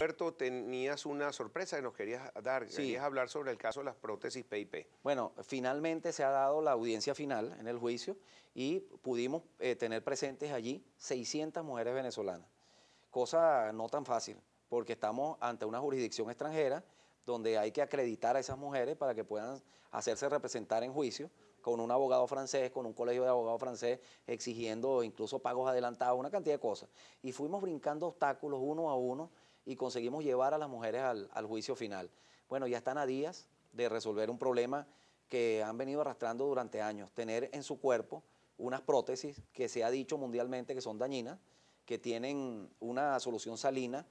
Roberto, tenías una sorpresa que nos querías dar. Querías hablar sobre el caso de las prótesis PIP. Bueno, finalmente se ha dado la audiencia final en el juicio y pudimos eh, tener presentes allí 600 mujeres venezolanas. Cosa no tan fácil, porque estamos ante una jurisdicción extranjera donde hay que acreditar a esas mujeres para que puedan hacerse representar en juicio con un abogado francés, con un colegio de abogados francés, exigiendo incluso pagos adelantados, una cantidad de cosas. Y fuimos brincando obstáculos uno a uno y conseguimos llevar a las mujeres al, juicio final. Bueno, ya están a días de resolver un problema que han venido arrastrando durante años, tener en su cuerpo unas prótesis que se ha dicho mundialmente que son dañinas, que tienen una solución salina,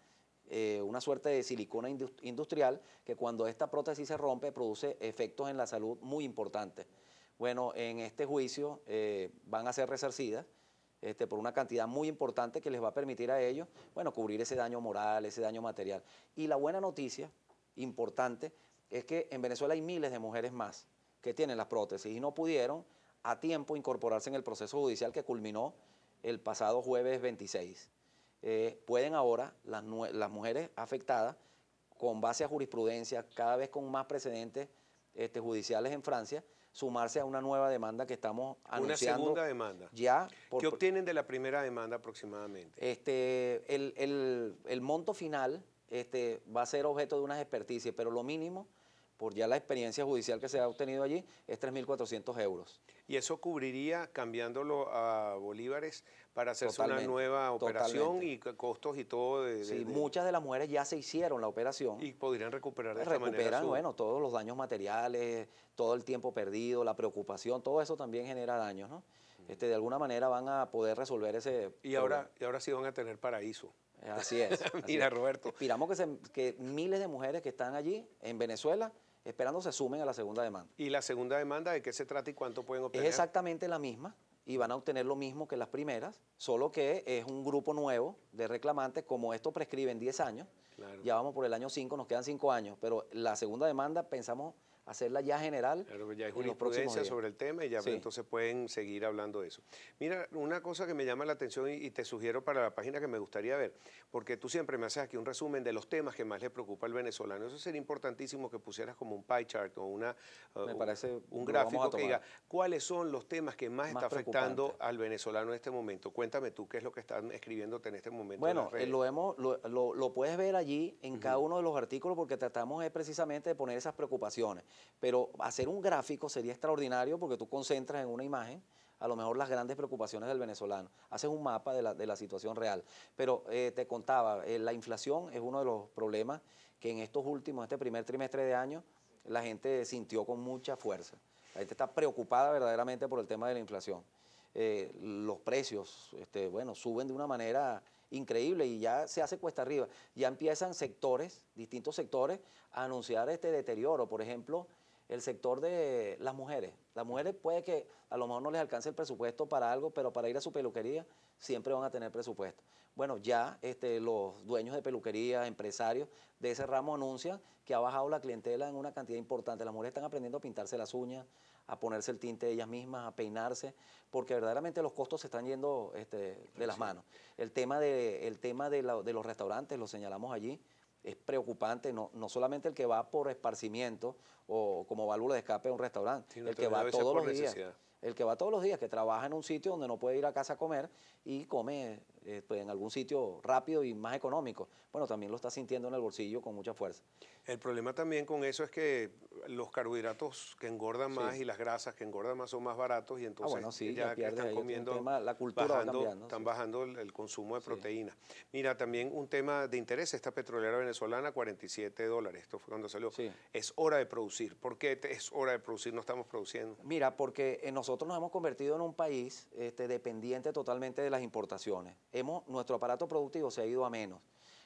eh, una suerte de silicona industrial, que cuando esta prótesis se rompe produce efectos en la salud muy importantes. Bueno, en este juicio eh, van a ser resarcidas este, por una cantidad muy importante que les va a permitir a ellos, bueno, cubrir ese daño moral, ese daño material. Y la buena noticia, importante, es que en Venezuela hay miles de mujeres más que tienen las prótesis y no pudieron a tiempo incorporarse en el proceso judicial que culminó el pasado jueves 26. Eh, pueden ahora las, mujeres afectadas, con base a jurisprudencia, cada vez con más precedentes este, judiciales en Francia, sumarse a una nueva demanda que estamos anunciando. Una segunda demanda. Ya. ¿Qué obtienen de la primera demanda aproximadamente? Este, el, el, monto final este, va a ser objeto de unas experticias, pero lo mínimo por ya la experiencia judicial que se ha obtenido allí, es 3.400 euros. ¿Y eso cubriría, cambiándolo a bolívares, para hacerse una nueva operación y costos y todo? sí, muchas de las mujeres ya se hicieron la operación. ¿Y podrían recuperar de Recuperan, bueno, todos los daños materiales, todo el tiempo perdido, la preocupación, todo eso también genera daños, ¿no? este, de alguna manera van a poder resolver ese y ahora Y ahora sí van a tener paraíso. Así es. Mira, Roberto. Esperamos que, que miles de mujeres que están allí en Venezuela esperando se sumen a la segunda demanda. ¿Y la segunda demanda de qué se trata y cuánto pueden obtener? Es exactamente la misma y van a obtener lo mismo que las primeras, solo que es un grupo nuevo de reclamantes, como esto prescribe en 10 años, ya vamos por el año 5, nos quedan 5 años, pero la segunda demanda pensamos hacerla ya general. Claro, pues ya hay jurisprudencia sobre el tema y ya pues, entonces pueden seguir hablando de eso. Mira, una cosa que me llama la atención y, te sugiero para la página que me gustaría ver, porque tú siempre me haces aquí un resumen de los temas que más le preocupa al venezolano. Eso sería importantísimo que pusieras como un pie chart o una, uh, un gráfico que diga cuáles son los temas que más, está afectando al venezolano en este momento. Cuéntame tú qué es lo que están escribiéndote en este momento. Bueno, eh, lo, hemos, lo, lo, puedes ver allí en cada uno de los artículos porque tratamos es precisamente de poner esas preocupaciones. Pero hacer un gráfico sería extraordinario porque tú concentras en una imagen a lo mejor las grandes preocupaciones del venezolano. Haces un mapa de la, situación real. Pero eh, te contaba, eh, la inflación es uno de los problemas que en estos últimos, este primer trimestre de año, la gente sintió con mucha fuerza. La gente está preocupada verdaderamente por el tema de la inflación. Eh, los precios, este, bueno, suben de una manera increíble y ya se hace cuesta arriba. Ya empiezan sectores, distintos sectores, a anunciar este deterioro. Por ejemplo, el sector de las mujeres. Las mujeres puede que a lo mejor no les alcance el presupuesto para algo, pero para ir a su peluquería siempre van a tener presupuesto. Bueno, ya este, los dueños de peluquería, empresarios de ese ramo anuncian que ha bajado la clientela en una cantidad importante. Las mujeres están aprendiendo a pintarse las uñas, a ponerse el tinte de ellas mismas, a peinarse, porque verdaderamente los costos se están yendo este, de las manos. El tema, de, el tema de, los restaurantes, lo señalamos allí, es preocupante, no, no solamente el que va por esparcimiento o como válvula de escape a un restaurante, el que va todos los días. El que va todos los días, que trabaja en un sitio donde no puede ir a casa a comer y come eh, pues en algún sitio rápido y más económico, bueno, también lo está sintiendo en el bolsillo con mucha fuerza. El problema también con eso es que los carbohidratos que engordan más y las grasas que engordan más son más baratos y ah, entonces ya, están comiendo, la cultura bajando, están bajando el, consumo de proteína. Mira, también un tema de interés, esta petrolera venezolana, 47 dólares, esto fue cuando salió. Es hora de producir. ¿Por qué es hora de producir? No estamos produciendo. Mira, porque eh, nosotros nos hemos convertido en un país este, dependiente totalmente de las importaciones nuestro aparato productivo se ha ido a menos.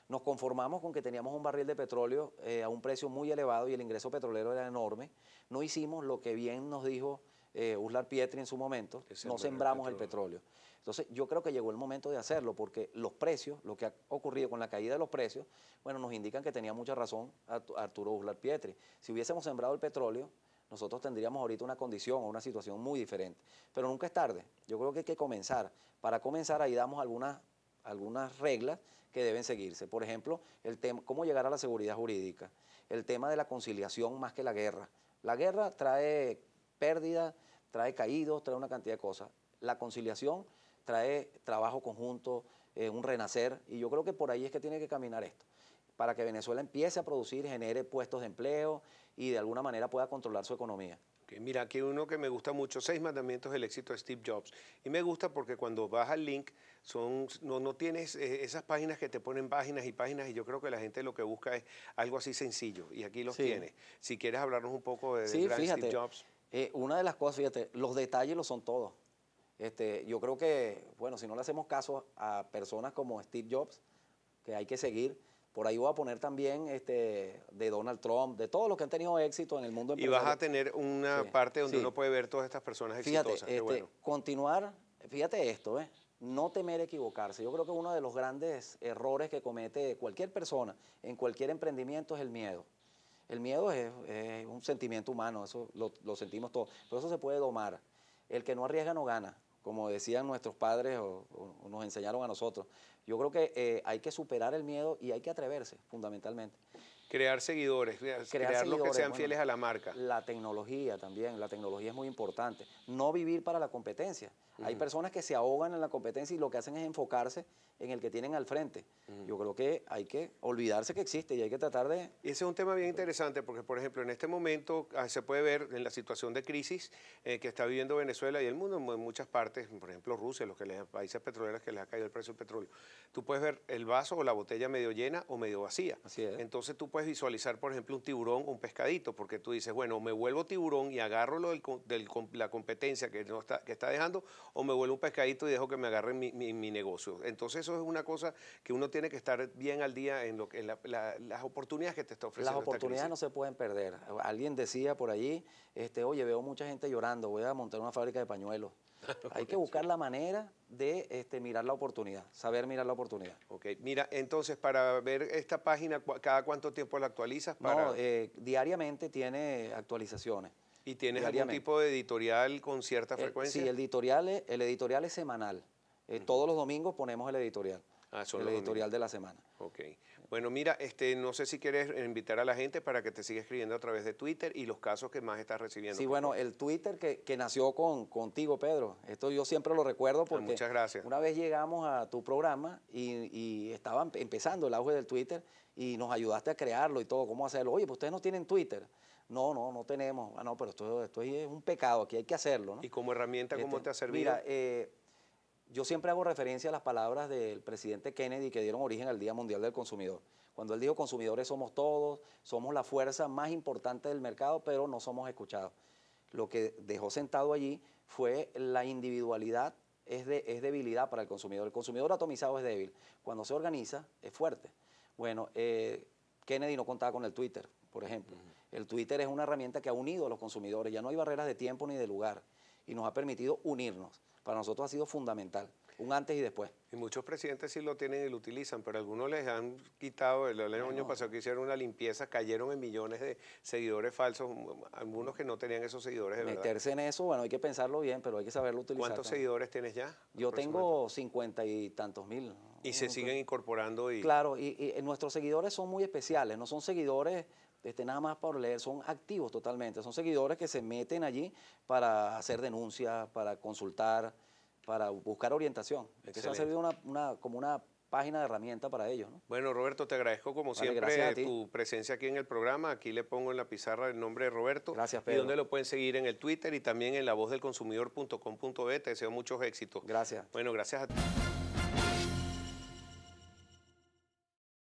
Nos conformamos con que teníamos un barril de petróleo eh, a un precio muy elevado y el ingreso petrolero era enorme. No hicimos lo que bien nos dijo eh, Uslar Pietri en su momento, no sembramos el petróleo. el petróleo. Entonces yo creo que llegó el momento de hacerlo porque los precios, lo que ha ocurrido con la caída de los precios, bueno, nos indican que tenía mucha razón Arturo Uslar Pietri. Si hubiésemos sembrado el petróleo, nosotros tendríamos ahorita una condición o una situación muy diferente. Pero nunca es tarde. Yo creo que hay que comenzar. Para comenzar ahí damos algunas, algunas reglas que deben seguirse. Por ejemplo, el tema cómo llegar a la seguridad jurídica, el tema de la conciliación más que la guerra. La guerra trae pérdidas, trae caídos, trae una cantidad de cosas. La conciliación trae trabajo conjunto, eh, un renacer, y yo creo que por ahí es que tiene que caminar esto para que Venezuela empiece a producir, genere puestos de empleo y de alguna manera pueda controlar su economía. mira, aquí uno que me gusta mucho, seis mandamientos del éxito de Steve Jobs. Y me gusta porque cuando vas al link, son, no, no tienes eh, esas páginas que te ponen páginas y páginas y yo creo que la gente lo que busca es algo así sencillo y aquí los tiene. Si quieres hablarnos un poco de, fíjate, Steve Jobs. Eh, una de las cosas, fíjate, los detalles lo son todos. Este, yo creo que, bueno, si no le hacemos caso a personas como Steve Jobs, que hay que seguir, por ahí voy a poner también este, de Donald Trump, de todos los que han tenido éxito en el mundo. Y vas a tener una parte donde uno puede ver todas estas personas exitosas. Este, continuar, fíjate esto, ¿eh? no temer equivocarse. Yo creo que uno de los grandes errores que comete cualquier persona en cualquier emprendimiento es el miedo. El miedo es, un sentimiento humano, eso lo, lo sentimos todos, pero eso se puede domar. El que no arriesga no gana como decían nuestros padres o, nos enseñaron a nosotros. Yo creo que eh, hay que superar el miedo y hay que atreverse, fundamentalmente. Crear seguidores, crear, crear los que sean fieles a la marca. La tecnología también, la tecnología es muy importante. No vivir para la competencia. Hay personas que se ahogan en la competencia y lo que hacen es enfocarse en el que tienen al frente. Yo creo que hay que olvidarse que existe y hay que tratar de... Y ese es un tema bien interesante porque, por ejemplo, en este momento ah, se puede ver en la situación de crisis eh, que está viviendo Venezuela y el mundo en muchas partes, por ejemplo Rusia, los que les, países petroleros que les ha caído el precio del petróleo. Tú puedes ver el vaso o la botella medio llena o medio vacía. Entonces tú puedes visualizar, por ejemplo, un tiburón o un pescadito, porque tú dices, bueno, me vuelvo tiburón y agarro lo del, la competencia que, no está, que está dejando, o me vuelvo un pescadito y dejo que me agarren mi, mi, negocio. Entonces eso es una cosa que uno tiene que estar bien al día en, lo, en las oportunidades que te está ofreciendo. Las oportunidades no se pueden perder. Alguien decía por allí, este, oye, veo mucha gente llorando, voy a montar una fábrica de pañuelos. Hay que buscar la manera de este, mirar la oportunidad, saber mirar la oportunidad. Ok, mira, entonces para ver esta página, ¿cada cuánto tiempo la actualizas? No, eh, diariamente tiene actualizaciones. ¿Y tienes algún tipo de editorial con cierta eh, frecuencia? sí, el editorial es, el editorial es semanal. Eh, todos los domingos ponemos el editorial. Ah, el editorial de la semana. Ok. Bueno, mira, este, no sé si quieres invitar a la gente para que te siga escribiendo a través de Twitter y los casos que más estás recibiendo. Sí, bueno, el Twitter que, nació con, contigo, Pedro. Esto yo siempre lo recuerdo ah, porque una vez llegamos a tu programa y, y estaba empezando el auge del Twitter y nos ayudaste a crearlo y todo, cómo hacerlo. Oye, pues ustedes no tienen Twitter. No, no, no tenemos. Ah, no, pero esto, esto es un pecado, aquí hay que hacerlo. ¿no? ¿Y como herramienta este, cómo te ha servido? Mira, eh, yo siempre hago referencia a las palabras del presidente Kennedy que dieron origen al Día Mundial del Consumidor. Cuando él dijo consumidores somos todos, somos la fuerza más importante del mercado, pero no somos escuchados. Lo que dejó sentado allí fue la individualidad es, debilidad para el consumidor. El consumidor atomizado es débil. Cuando se organiza, es fuerte. Bueno, eh, Kennedy no contaba con el Twitter, por ejemplo. El Twitter es una herramienta que ha unido a los consumidores. Ya no hay barreras de tiempo ni de lugar y nos ha permitido unirnos para nosotros ha sido fundamental, un antes y después. Y muchos presidentes sí lo tienen y lo utilizan, pero algunos les han quitado, el, año pasado que hicieron una limpieza, cayeron en millones de seguidores falsos, algunos que no tenían esos seguidores de Meterse en eso, bueno, hay que pensarlo bien, pero hay que saberlo utilizar. ¿Cuántos seguidores tienes ya? Yo tengo cincuenta y tantos mil. Y se siguen incorporando y... Claro, y eh, nuestros seguidores son muy especiales, no son seguidores este, nada más por leer, son activos totalmente, son seguidores que se meten allí para hacer denuncias, para consultar, para buscar orientación. Es que ha servido como una página de herramienta para ellos. Bueno, Roberto, te agradezco como siempre tu presencia aquí en el programa. Aquí le pongo en la pizarra el nombre de Roberto. Gracias, Pedro. Y donde lo pueden seguir en el Twitter y también en lavozdelconsumidor.com.be. Te deseo muchos éxitos. Gracias. Bueno, gracias a ti.